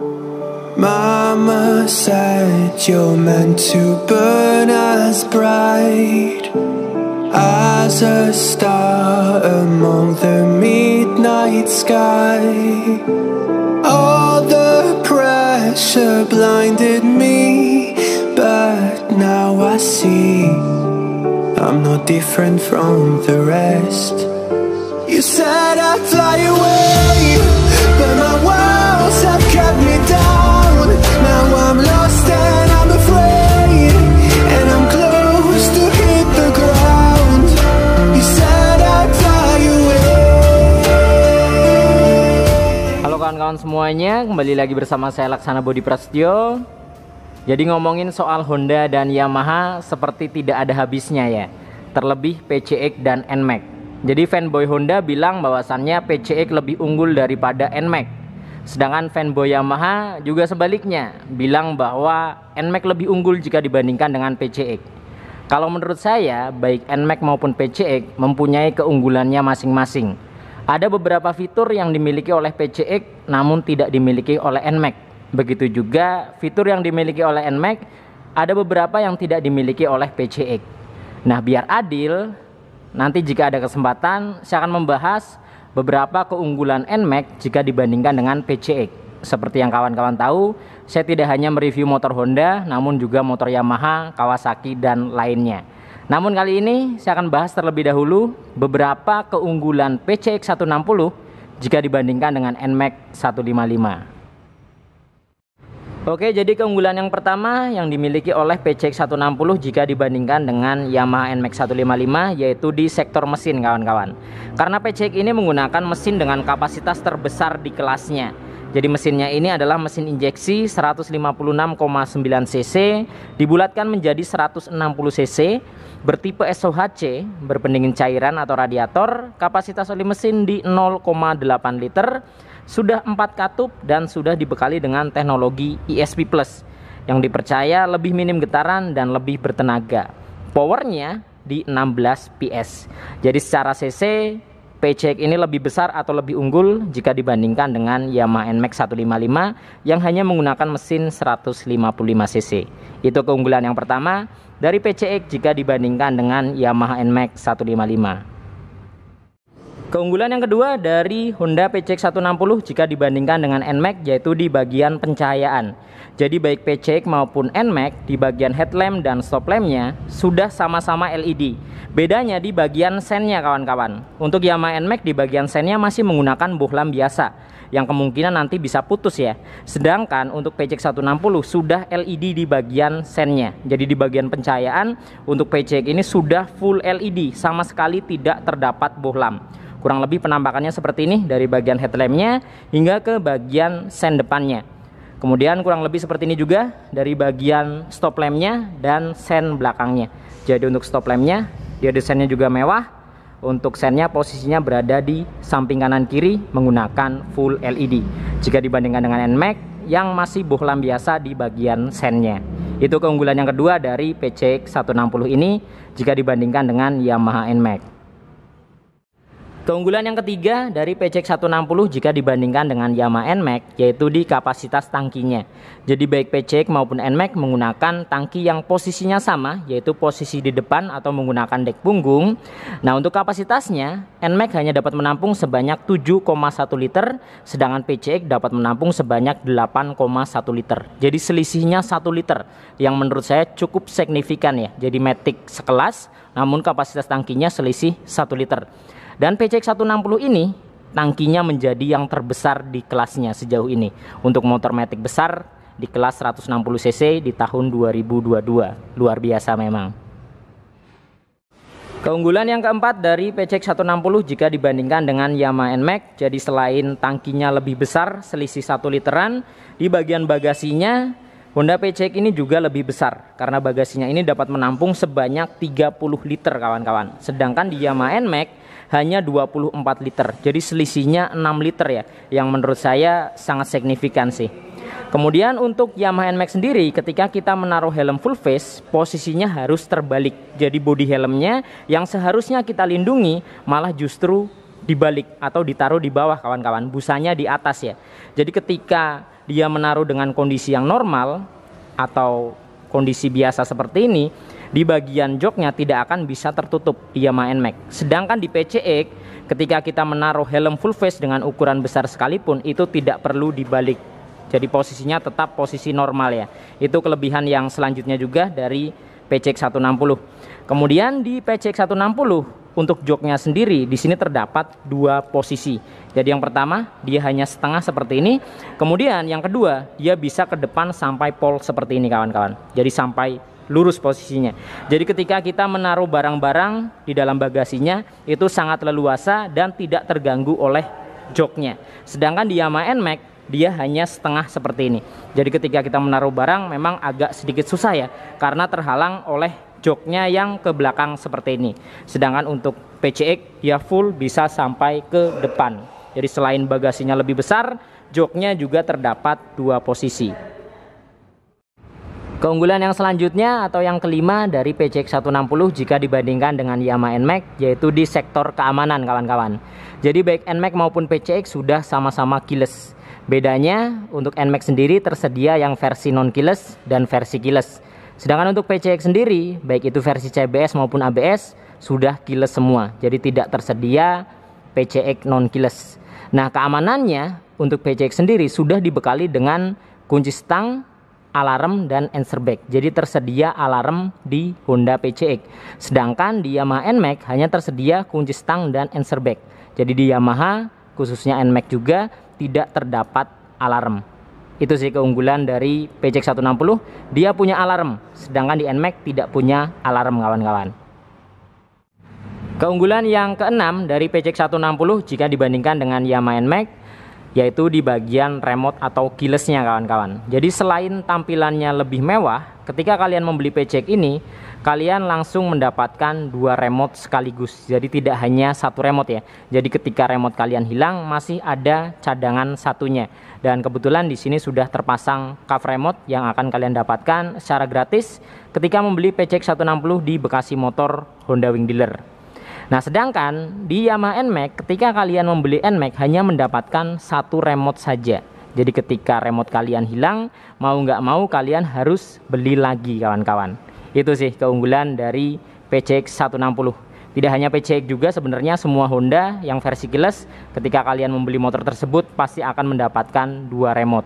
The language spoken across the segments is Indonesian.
Mama said you're meant to burn as bright as a star among the midnight sky. All the pressure blinded me, but now I see I'm not different from the rest. You said I'd fly away. kawan-kawan semuanya, kembali lagi bersama saya Laksana Bodi Prasetyo. Jadi ngomongin soal Honda dan Yamaha seperti tidak ada habisnya ya. Terlebih PCX dan NMAX. Jadi fanboy Honda bilang bahwasannya PCX lebih unggul daripada NMAX. Sedangkan fanboy Yamaha juga sebaliknya bilang bahwa NMAX lebih unggul jika dibandingkan dengan PCX. Kalau menurut saya, baik NMAX maupun PCX mempunyai keunggulannya masing-masing. Ada beberapa fitur yang dimiliki oleh PCX namun tidak dimiliki oleh NMAX. Begitu juga fitur yang dimiliki oleh NMAX ada beberapa yang tidak dimiliki oleh PCX. Nah, biar adil, nanti jika ada kesempatan saya akan membahas beberapa keunggulan NMAX jika dibandingkan dengan PCX. Seperti yang kawan-kawan tahu, saya tidak hanya mereview motor Honda, namun juga motor Yamaha, Kawasaki, dan lainnya. Namun kali ini saya akan bahas terlebih dahulu beberapa keunggulan PCX 160 jika dibandingkan dengan NMAX 155. Oke, jadi keunggulan yang pertama yang dimiliki oleh PCX 160 jika dibandingkan dengan Yamaha NMAX 155 yaitu di sektor mesin kawan-kawan. Karena PCX ini menggunakan mesin dengan kapasitas terbesar di kelasnya. Jadi mesinnya ini adalah mesin injeksi 156,9 cc dibulatkan menjadi 160 cc bertipe SOHC berpendingin cairan atau radiator kapasitas oli mesin di 0,8 liter sudah empat katup dan sudah dibekali dengan teknologi ESP Plus yang dipercaya lebih minim getaran dan lebih bertenaga. Powernya di 16 PS. Jadi secara CC PCX ini lebih besar atau lebih unggul jika dibandingkan dengan Yamaha NMAX 155 yang hanya menggunakan mesin 155 cc. Itu keunggulan yang pertama dari PCX jika dibandingkan dengan Yamaha NMAX 155. Keunggulan yang kedua dari Honda PCX 160 jika dibandingkan dengan NMAX yaitu di bagian pencahayaan. Jadi baik PCX maupun NMAX di bagian headlamp dan stop lampnya sudah sama-sama LED. Bedanya di bagian sennya kawan-kawan. Untuk Yamaha NMAX di bagian sennya masih menggunakan bohlam biasa yang kemungkinan nanti bisa putus ya. Sedangkan untuk PCX 160 sudah LED di bagian sennya. Jadi di bagian pencahayaan untuk PCX ini sudah full LED sama sekali tidak terdapat bohlam. Kurang lebih penampakannya seperti ini dari bagian headlampnya hingga ke bagian sen depannya. Kemudian kurang lebih seperti ini juga dari bagian stop lampnya dan sen belakangnya. Jadi untuk stop lampnya dia desainnya juga mewah. Untuk sennya posisinya berada di samping kanan kiri menggunakan full LED. Jika dibandingkan dengan NMAX yang masih bohlam biasa di bagian sennya. Itu keunggulan yang kedua dari PCX 160 ini jika dibandingkan dengan Yamaha NMAX. Keunggulan yang ketiga dari PCX 160 jika dibandingkan dengan Yamaha NMAX yaitu di kapasitas tangkinya. Jadi baik PCX maupun NMAX menggunakan tangki yang posisinya sama yaitu posisi di depan atau menggunakan dek punggung. Nah, untuk kapasitasnya NMAX hanya dapat menampung sebanyak 7,1 liter sedangkan PCX dapat menampung sebanyak 8,1 liter. Jadi selisihnya 1 liter yang menurut saya cukup signifikan ya. Jadi Matic sekelas namun kapasitas tangkinya selisih 1 liter. Dan PCX 160 ini tangkinya menjadi yang terbesar di kelasnya sejauh ini untuk motor matic besar di kelas 160 cc di tahun 2022. Luar biasa memang. Keunggulan yang keempat dari PCX 160 jika dibandingkan dengan Yamaha NMAX, jadi selain tangkinya lebih besar, selisih 1 literan, di bagian bagasinya Honda PCX ini juga lebih besar karena bagasinya ini dapat menampung sebanyak 30 liter kawan-kawan. Sedangkan di Yamaha NMAX hanya 24 liter. Jadi selisihnya 6 liter ya, yang menurut saya sangat signifikan sih. Kemudian untuk Yamaha NMAX sendiri ketika kita menaruh helm full face posisinya harus terbalik. Jadi body helmnya yang seharusnya kita lindungi malah justru dibalik atau ditaruh di bawah kawan-kawan. Busanya di atas ya. Jadi ketika dia menaruh dengan kondisi yang normal atau kondisi biasa seperti ini, di bagian joknya tidak akan bisa tertutup Yamaha NMAX. Sedangkan di PCX, ketika kita menaruh helm full face dengan ukuran besar sekalipun, itu tidak perlu dibalik. Jadi posisinya tetap posisi normal ya. Itu kelebihan yang selanjutnya juga dari PCX 160. Kemudian di PCX 160 untuk joknya sendiri di sini terdapat dua posisi. Jadi yang pertama dia hanya setengah seperti ini. Kemudian yang kedua dia bisa ke depan sampai pol seperti ini kawan-kawan. Jadi sampai lurus posisinya. Jadi ketika kita menaruh barang-barang di dalam bagasinya itu sangat leluasa dan tidak terganggu oleh joknya. Sedangkan di Yamaha NMAX dia hanya setengah seperti ini. Jadi ketika kita menaruh barang memang agak sedikit susah ya karena terhalang oleh joknya yang ke belakang seperti ini. Sedangkan untuk PCX ya full bisa sampai ke depan. Jadi selain bagasinya lebih besar, joknya juga terdapat dua posisi. Keunggulan yang selanjutnya atau yang kelima dari PCX 160 jika dibandingkan dengan Yamaha NMAX yaitu di sektor keamanan kawan-kawan. Jadi baik NMAX maupun PCX sudah sama-sama keyless. Bedanya untuk NMAX sendiri tersedia yang versi non keyless dan versi keyless. Sedangkan untuk PCX sendiri, baik itu versi CBS maupun ABS sudah keyless semua. Jadi tidak tersedia PCX non keyless. Nah, keamanannya untuk PCX sendiri sudah dibekali dengan kunci stang, alarm dan answer back. Jadi tersedia alarm di Honda PCX. Sedangkan di Yamaha NMAX hanya tersedia kunci stang dan answer back. Jadi di Yamaha khususnya NMAX juga tidak terdapat alarm. Itu sih keunggulan dari pj 160. Dia punya alarm, sedangkan di NMAX tidak punya alarm kawan-kawan. Keunggulan yang keenam dari pj 160 jika dibandingkan dengan Yamaha NMAX yaitu di bagian remote atau keylessnya kawan-kawan. Jadi selain tampilannya lebih mewah, ketika kalian membeli pecek ini, kalian langsung mendapatkan dua remote sekaligus. Jadi tidak hanya satu remote ya. Jadi ketika remote kalian hilang, masih ada cadangan satunya. Dan kebetulan di sini sudah terpasang cuff remote yang akan kalian dapatkan secara gratis ketika membeli pecek 160 di Bekasi Motor Honda Wing Dealer. Nah, sedangkan di Yamaha NMAX ketika kalian membeli NMAX hanya mendapatkan satu remote saja. Jadi ketika remote kalian hilang, mau nggak mau kalian harus beli lagi kawan-kawan. Itu sih keunggulan dari PCX 160. Tidak hanya PCX juga sebenarnya semua Honda yang versi keyless ketika kalian membeli motor tersebut pasti akan mendapatkan dua remote.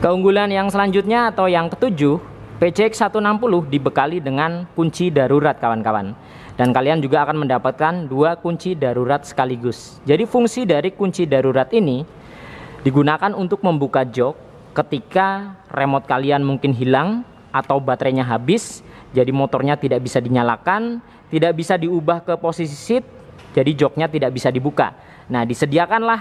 Keunggulan yang selanjutnya atau yang ketujuh, PCX 160 dibekali dengan kunci darurat kawan-kawan dan kalian juga akan mendapatkan dua kunci darurat sekaligus. Jadi fungsi dari kunci darurat ini digunakan untuk membuka jok ketika remote kalian mungkin hilang atau baterainya habis, jadi motornya tidak bisa dinyalakan, tidak bisa diubah ke posisi seat, jadi joknya tidak bisa dibuka. Nah, disediakanlah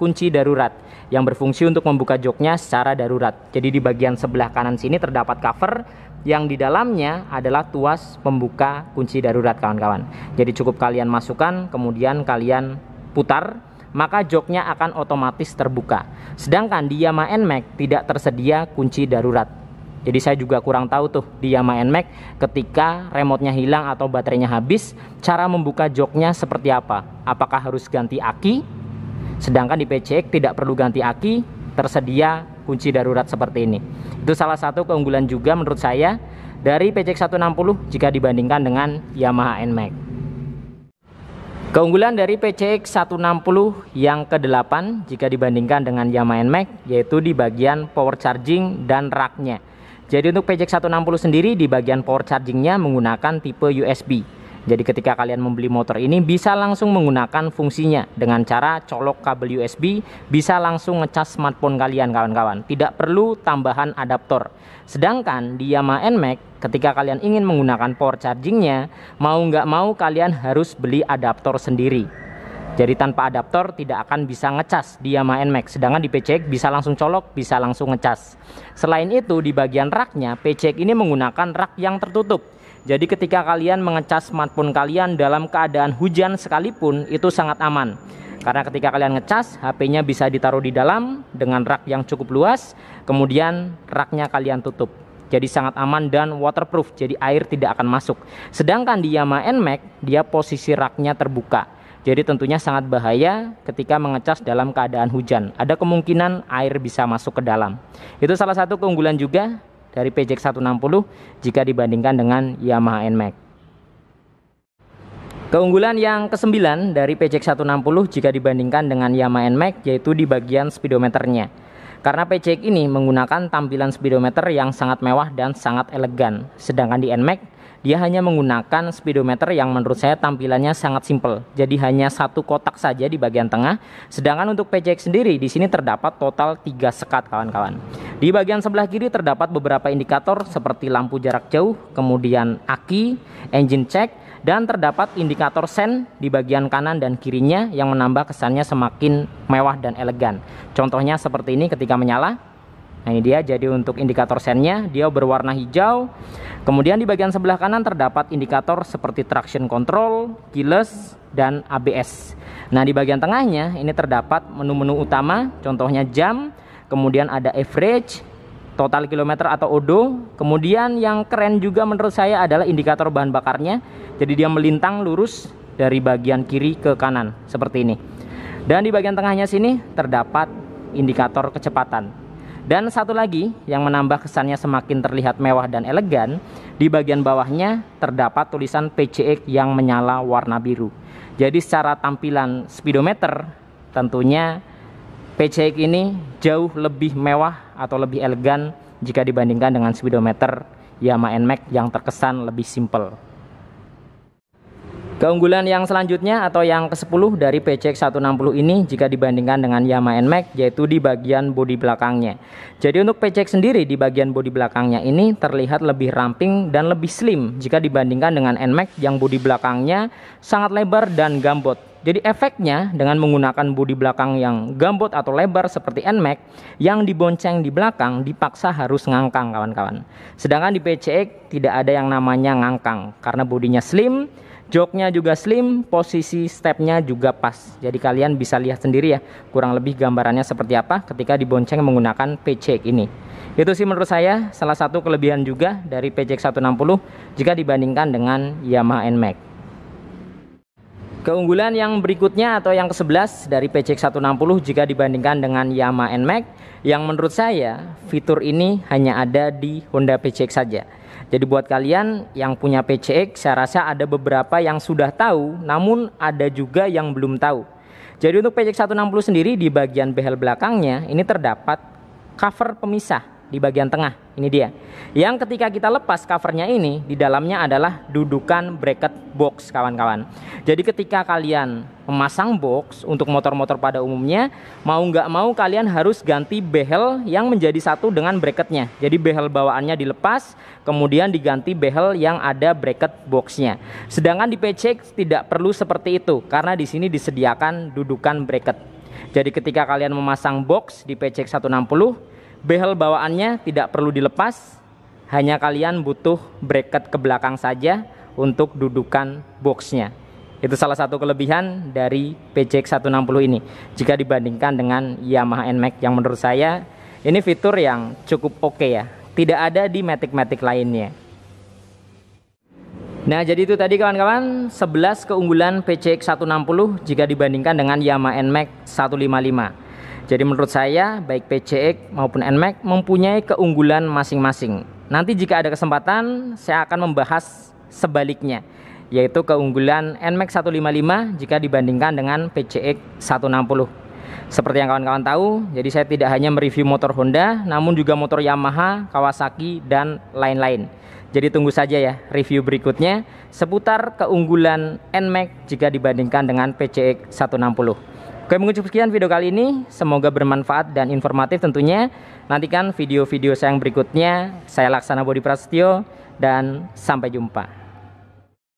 kunci darurat yang berfungsi untuk membuka joknya secara darurat. Jadi di bagian sebelah kanan sini terdapat cover yang di dalamnya adalah tuas pembuka kunci darurat kawan-kawan. Jadi cukup kalian masukkan kemudian kalian putar maka joknya akan otomatis terbuka. Sedangkan di Yamaha NMAX tidak tersedia kunci darurat. Jadi saya juga kurang tahu tuh di Yamaha NMAX ketika remotenya hilang atau baterainya habis, cara membuka joknya seperti apa? Apakah harus ganti aki? Sedangkan di PCX tidak perlu ganti aki, tersedia kunci darurat seperti ini. Itu salah satu keunggulan juga menurut saya dari PCX 160 jika dibandingkan dengan Yamaha NMAX. Keunggulan dari PCX 160 yang ke-8 jika dibandingkan dengan Yamaha NMAX yaitu di bagian power charging dan raknya. Jadi untuk PCX 160 sendiri di bagian power chargingnya menggunakan tipe USB jadi ketika kalian membeli motor ini bisa langsung menggunakan fungsinya dengan cara colok kabel USB bisa langsung ngecas smartphone kalian kawan-kawan. Tidak perlu tambahan adaptor. Sedangkan di Yamaha NMAX ketika kalian ingin menggunakan power chargingnya mau nggak mau kalian harus beli adaptor sendiri. Jadi tanpa adaptor tidak akan bisa ngecas di Yamaha NMAX. Sedangkan di PCX bisa langsung colok, bisa langsung ngecas. Selain itu di bagian raknya PCX ini menggunakan rak yang tertutup jadi ketika kalian mengecas smartphone kalian dalam keadaan hujan sekalipun itu sangat aman. Karena ketika kalian ngecas, HP-nya bisa ditaruh di dalam dengan rak yang cukup luas, kemudian raknya kalian tutup. Jadi sangat aman dan waterproof, jadi air tidak akan masuk. Sedangkan di Yamaha NMAX, dia posisi raknya terbuka. Jadi tentunya sangat bahaya ketika mengecas dalam keadaan hujan. Ada kemungkinan air bisa masuk ke dalam. Itu salah satu keunggulan juga dari PJX 160 jika dibandingkan dengan Yamaha NMAX. Keunggulan yang kesembilan dari PJX 160 jika dibandingkan dengan Yamaha NMAX yaitu di bagian speedometernya. Karena PCX ini menggunakan tampilan speedometer yang sangat mewah dan sangat elegan, sedangkan di NMAX dia hanya menggunakan speedometer yang menurut saya tampilannya sangat simpel. Jadi hanya satu kotak saja di bagian tengah, sedangkan untuk PCX sendiri di sini terdapat total 3 sekat kawan-kawan. Di bagian sebelah kiri terdapat beberapa indikator seperti lampu jarak jauh, kemudian aki, engine check, dan terdapat indikator sen di bagian kanan dan kirinya yang menambah kesannya semakin mewah dan elegan. Contohnya seperti ini ketika menyala. Nah ini dia, jadi untuk indikator sennya dia berwarna hijau. Kemudian di bagian sebelah kanan terdapat indikator seperti traction control, keyless, dan ABS. Nah di bagian tengahnya ini terdapat menu-menu utama, contohnya jam, kemudian ada average, total kilometer atau odo. Kemudian yang keren juga menurut saya adalah indikator bahan bakarnya. Jadi dia melintang lurus dari bagian kiri ke kanan seperti ini. Dan di bagian tengahnya sini terdapat indikator kecepatan. Dan satu lagi yang menambah kesannya semakin terlihat mewah dan elegan, di bagian bawahnya terdapat tulisan PCX yang menyala warna biru. Jadi secara tampilan speedometer tentunya PCX ini jauh lebih mewah atau lebih elegan jika dibandingkan dengan speedometer Yamaha NMAX yang terkesan lebih simple. Keunggulan yang selanjutnya atau yang ke-10 dari PCX 160 ini jika dibandingkan dengan Yamaha NMAX yaitu di bagian bodi belakangnya. Jadi untuk PCX sendiri di bagian bodi belakangnya ini terlihat lebih ramping dan lebih slim jika dibandingkan dengan NMAX yang bodi belakangnya sangat lebar dan gambot. Jadi efeknya dengan menggunakan bodi belakang yang gambot atau lebar seperti NMAX yang dibonceng di belakang dipaksa harus ngangkang kawan-kawan. Sedangkan di PCX tidak ada yang namanya ngangkang karena bodinya slim, joknya juga slim, posisi stepnya juga pas. Jadi kalian bisa lihat sendiri ya kurang lebih gambarannya seperti apa ketika dibonceng menggunakan PCX ini. Itu sih menurut saya salah satu kelebihan juga dari PCX 160 jika dibandingkan dengan Yamaha NMAX. Keunggulan yang berikutnya atau yang ke-11 dari PCX160 jika dibandingkan dengan Yamaha NMAX yang menurut saya fitur ini hanya ada di Honda PCX saja. Jadi buat kalian yang punya PCX saya rasa ada beberapa yang sudah tahu namun ada juga yang belum tahu. Jadi untuk PCX160 sendiri di bagian behel belakangnya ini terdapat cover pemisah di bagian tengah. Ini dia. Yang ketika kita lepas covernya ini, di dalamnya adalah dudukan bracket box kawan-kawan. Jadi ketika kalian memasang box untuk motor-motor pada umumnya, mau nggak mau kalian harus ganti behel yang menjadi satu dengan bracketnya. Jadi behel bawaannya dilepas, kemudian diganti behel yang ada bracket boxnya. Sedangkan di PC tidak perlu seperti itu, karena di sini disediakan dudukan bracket. Jadi ketika kalian memasang box di PCX 160, Behel bawaannya tidak perlu dilepas, hanya kalian butuh bracket ke belakang saja untuk dudukan boxnya. Itu salah satu kelebihan dari PCX 160 ini jika dibandingkan dengan Yamaha NMAX yang menurut saya ini fitur yang cukup oke okay ya. Tidak ada di Matic-Matic lainnya. Nah, jadi itu tadi kawan-kawan 11 keunggulan PCX 160 jika dibandingkan dengan Yamaha NMAX 155. Jadi menurut saya baik PCX maupun NMAX mempunyai keunggulan masing-masing. Nanti jika ada kesempatan saya akan membahas sebaliknya yaitu keunggulan NMAX 155 jika dibandingkan dengan PCX 160. Seperti yang kawan-kawan tahu, jadi saya tidak hanya mereview motor Honda namun juga motor Yamaha, Kawasaki dan lain-lain. Jadi tunggu saja ya review berikutnya seputar keunggulan NMAX jika dibandingkan dengan PCX 160. Oke, mengucap sekian video kali ini. Semoga bermanfaat dan informatif tentunya. Nantikan video-video saya yang berikutnya. Saya Laksana Bodi Prasetyo dan sampai jumpa.